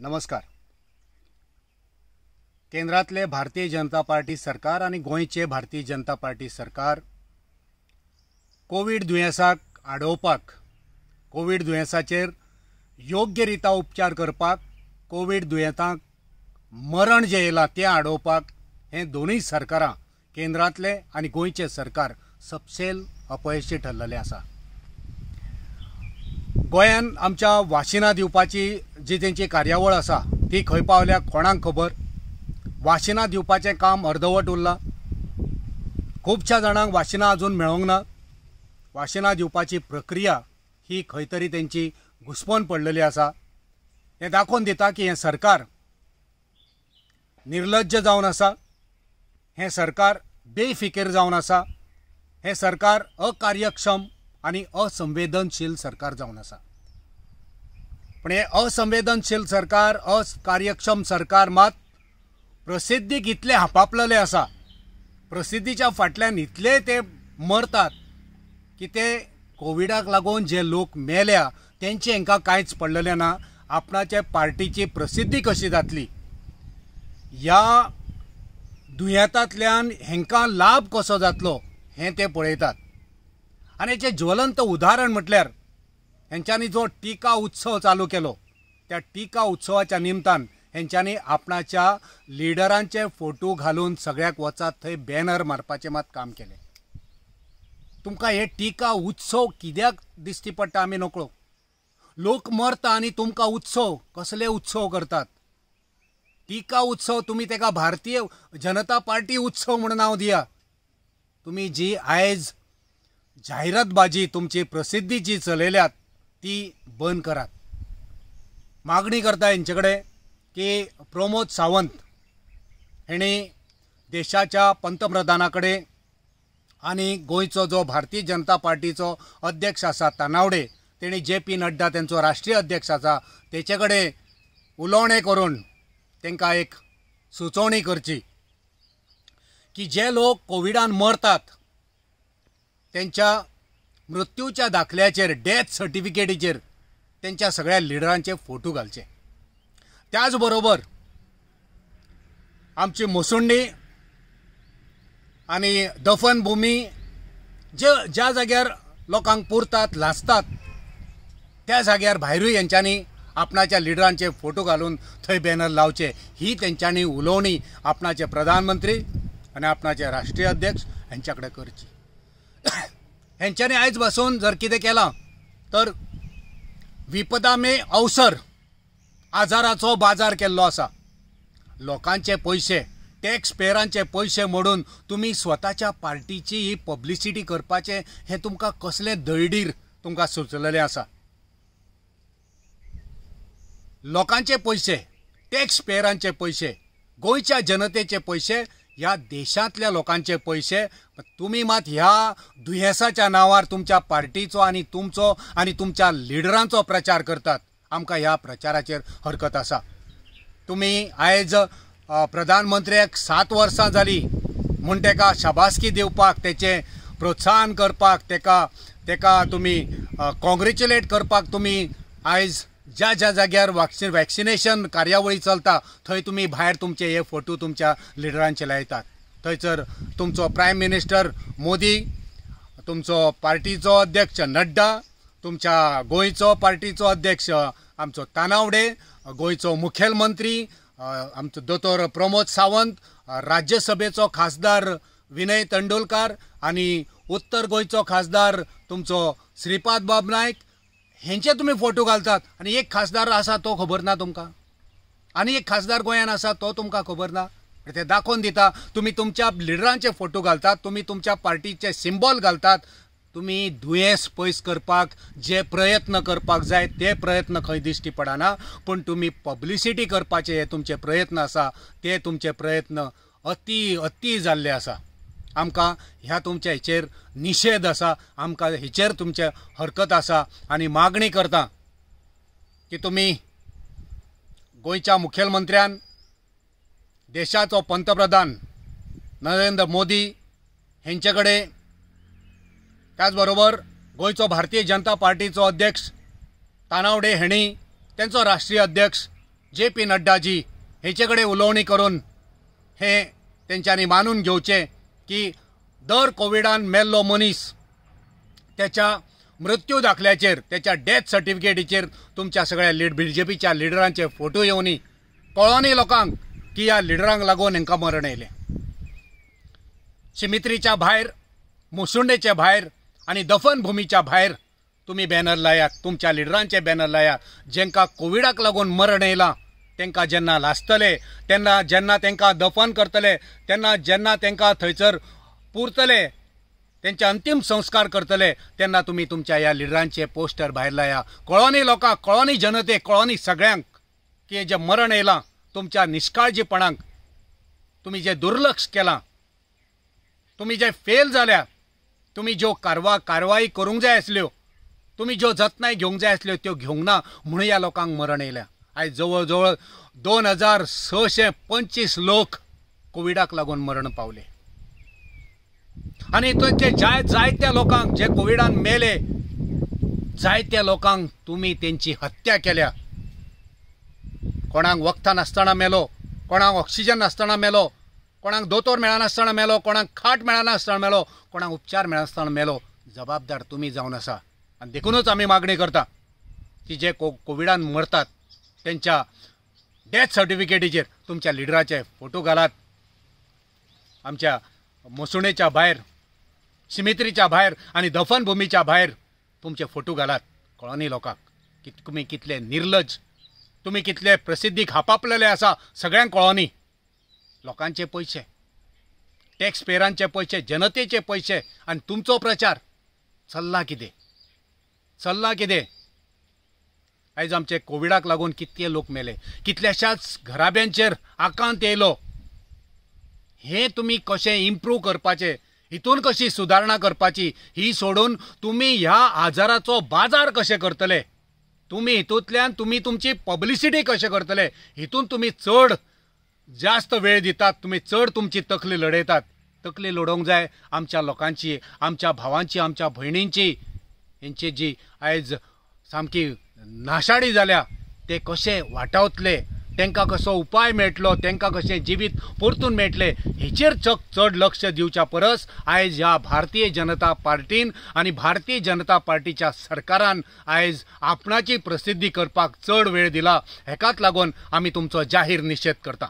नमस्कार केंद्रातले भारतीय जनता पार्टी सरकार आणि गोंयचे भारतीय जनता पार्टी सरकार कोविड दुयेंसाक आडोवपाक कोविड दुयेंसाचेर योग्य रित्या उपचार करपाक कोविड दुयेंतांक मरण जें येयलां तें आडोवपाक हें दोनूय सरकारां केंद्रातले आनी गोयचे सरकार सपसेल अपयशी ठरलेले आसा गोयन आमच्या वाशिना दिवपाची जी तेंची कार्यावळ आसा ती खंय पावल्या कोणाक खबर वाशिना दिवपाचें काम अर्धवट उरलां खुबश्या जाणांक वाशिना अजून मेळोंक ना वाशिनां दिवपाची प्रक्रिया ही खंय तरी तेंची घुस्पन पडलेली आसा हें दाखोवन दिता की हें सरकार निर्लज्ज जावन आसा हें सरकार बेफिकेर जावन आसा हें सरकार अकार्यक्षम आनी असंवेदनशील सरकार जावन आसा पण हे असंवेदनशील सरकार अकार्यक्षम सरकार मात प्रसिद्धीक इतले हापापलेले आसा प्रसिद्धीच्या फाटल्यान इतले ते मरतात की ते कोविडाक लागून जे लोक मेल्या त्यांचे हांकां कांयच पडलेले ना आपणाचे पार्टीची प्रसिद्धी कशी जातली ह्या दुयेंतांतल्यान हांकां लाभ कसो जातलो हें ते पळयतात आनी हेचें ज्वलंत उदाहरण म्हटल्यार हेंच्यांनी जो टीका उत्सव चालू केलो त्या टीका उत्सवाच्या निमतान हेंच्यांनी आपणाच्या लिडरांचे फोटो घालून सगळ्याक वचात थंय बॅनर मारपाचें मात काम केले तुमकां हे टीका उत्सव कित्याक दिश्टी पडटा आमी नकळो लोक मरता आनी तुमकां उत्सव कसले उत्सव करतात टीका उत्सव तुमी तेका भारतीय जनता पार्टी उत्सव म्हूण नांव दिया तुमी जी आयज जाहिरातबाजी तुमची प्रसिद्धी जी चलयल्यात ती बंद करात मागणी करता हेंचे की प्रमोद सावंत हेणी देशाच्या पंतप्रधानाकडे आणि आनी जो भारतीय जनता पार्टीचो अध्यक्ष आसा तानावडे तेणी जे पी नड्डा तेंचो राष्ट्रीय अध्यक्ष आसा तेचे कडेन करून तेंकां एक सुचोवणी करची की जे लोक कोविडान मरतात त्यांच्या मृत्यूच्या दाखल्याचेर डेथ सर्टिफिकेटीचेर त्यांच्या सगळ्या लिडरांचे फोटो घालचे त्याचबरोबर आमची मोसुंडी आणि दफनभूमी जे ज्या जाग्यार लोकांक पुरतात लासतात त्या जाग्यार भायरूय यांच्यानी आपणाच्या लिडरांचे फोटो घालून थंय बॅनर लावचे ही त्यांच्यांनी उलोवणी आपणाचे प्रधानमंत्री आणि आपणाचे राष्ट्रीय अध्यक्ष यांच्याकडे करची हेंच्यांनी आयज बसून जर कितें केलां तर विपदामे अवसर आजाराचो बाजार केल्लो आसा लोकांचे पैसे टॅक्स पेरांचे पैसे मोडून तुम्ही स्वताच्या पार्टीची ही पब्लिसिटी करपाचें हें तुमकां कसलें दळडीर तुमकां सुचलेले आसा लोकांचे पैसे टॅक्स पेरांचे पैसे गोयच्या जनतेचे पैसे या देशातल्या लोकांचे पैसे तुम्ही मात ह्या दुयेसाच्या नावावर तुमच्या पार्टीचो आणि तुमचो आणि तुमच्या लिडरांचो प्रचार करतात आमका ह्या प्रचाराचेर हरकत असा तुम्ही आयज प्रधानमंत्र्याक सात वर्सां झाली म्हूण तेका शाबासकी दिवपाक तेचें प्रोत्साहन करपाक तेका तेका तुम्ही कॉंग्रेच्युलेट करपाक तुम्ही आयज ज्या ज्या जाग्यावर वॅक्सिन वॅक्सिनेशन कार्यावळी चलता थंय तुम्ही बाहेर तुमचे हे फोटो तुमच्या लिडरांचे लायतात थंयसर तुमचो प्रायम मिनिस्टर मोदी तुमचो पार्टीचो अध्यक्ष नड्डा तुमच्या गोंयचो पार्टीचो अध्यक्ष आमचो तानावडे गोंयचो मुखेलमंत्री आमचो दोतोर प्रमोद सावंत राज्यसभेचो खासदार विनय तेंडुलकार आणि उत्तर गोंयचो खासदार तुमचो श्रीपाद बाब नायक हेंचे तुम्ही फोटो घालतात आणि एक खासदार असा तो खबर ना तुमकां आणि एक खासदार गोयान असा तो तुमकां खबर ना ते दाखवून दिता तुम्ही तुमच्या लिडरांचे फोटो घालतात तुम्ही तुमच्या पार्टीचे सिंबॉल घालतात तुम्ही दुयेंस पयस करपाक जे प्रयत्न करपाक जाय ते प्रयत्न खंय दिश्टी पडना पूण तुम्ही पब्लिसिटी करपाचे हे तुमचे प्रयत्न आसा ते तुमचे प्रयत्न अति अति जाल्ले आसा आमकां ह्या तुमच्या हेचेर निषेध आसा आमकां हेचेर तुमचे हरकत आसा आनी मागणी करता की तुमी गोंयच्या मुखेलमंत्र्यान देशाचो पंतप्रधान नरेंद्र मोदी हेंचे कडेन त्याच बरोबर गोंयचो भारतीय जनता पार्टीचो अध्यक्ष तानावडे हेणी तेंचो राष्ट्रीय अध्यक्ष जे पी नड्डाजी हेचे कडेन उलोवणी करून हे तेंच्यांनी मानून घेवचें की दर कोविडान मेल्लो मनीस त्याच्या मृत्यू दाखल्याचेर त्याच्या डेथ सर्टिफिकेटीचेर तुमच्या सगळ्या लीड बी जे पीच्या लिडरांचे फोटो येवनी कळोनी लोकांक की ह्या लिडरांक लागून हांकां मरण येयलें शिमित्रीच्या भायर मुसुंडेच्या भायर आनी दफन भुमीच्या भायर तुमी बॅनर लायात तुमच्या लिडरांचे बॅनर लायात जेंका कोविडाक लागून मरण येयलां तेंका जेन्ना लासतले तेन्ना जेन्ना तेंका दफन करतले तेन्ना जेन्ना तेंका थंयसर पुरतले तेंचे अंतीम संस्कार करतले त्यांना तुम्ही तुमच्या या लिडरांचे पोस्टर भायर लाया कळोनी लोकांक कळोनी जनतेक कळोनी सगळ्यांक की जे मरण येयलां तुमच्या निश्काळजीपणांक तुम्ही जे दुर्लक्ष केलां तुम्ही जे फेल जाल्या तुम्ही ज्यो कारवा कारवाई करूंक जाय आसल्यो तुम्ही ज्यो जतनाय घेवंक जाय आसल्यो त्यो घेवंक ना म्हणून ह्या लोकांक मरण येल्या आज जवळ दोन हजार सशे पंचवीस लोक कोविडाक लागून मरण पावले आनी थंयचे जाय जायत्या लोकांक जे कोविडान मेले जायत्या लोकांक तुम्ही त्यांची हत्या केल्या कोणाक वखदां नासतना मेलो कोणाक ऑक्सिजन नासतना मेलो कोणाक दोतोर मेळनासतना मेलो कोणाक खाट मेळनासतना मेलो कोणाक उपचार मेळनासतना मेलो जबाबदार तुम्ही जावन आसा आनी देखूनच आम्ही मागणी करता की जे कोविडान मरतात त्यांच्या डेथ सर्टिफिकेटीचेर तुमच्या लिडराचे फोटो घालात आमच्या मसुणेच्या बाहेर सिमित्रीच्या बाहेर आणि दफनभूमीच्या बाहेर तुमचे फोटो घालात कळोनी लोकांक की तुमी कितले निर्लज तुम्ही कितले प्रसिद्धीक आपापलेले असा सगळ्यांक कळोनी लोकांचे पैसे टॅक्स पेयरांचे पैसे जनतेचे पैसे आणि तुमचा प्रचार चल्ला कितें चल्ला कितें आयज आमचे कोविडाक लागून कितके लोक मेले कितल्याशाच घराब्यांचेर आकांत येयलो हे तुम्ही कशें इम्प्रूव करपाचे हितून कशी सुधारणा करपाची ही सोडून तुम्ही ह्या आजाराचो बाजार कशें करतले तुम्ही हितूंतल्यान तुम्ही तुमची पब्लिसिटी कशे करतले हितून तुम्ही चड जास्त वेळ दितात तुम्ही चड तुमची तकली लडयतात तकली लडोवंक जाय आमच्या लोकांची आमच्या भावांची आमच्या भयणींची हेंची जी आयज सामकी नाशाडी जाल्या ते कसे वाटावतले त्यांना कसो उपाय मेटलो, तेंका कसे जिवीत परतून मेटले, हेचेर चक चड लक्ष दिवच्या परस आयज ह्या भारतीय जनता पार्टीन आनी भारतीय जनता पार्टीच्या सरकारान आयज आपणाची प्रसिद्धी करपाक चड वेळ दिला हेकाच लागून आमी तुमचो जाहीर निषेध करता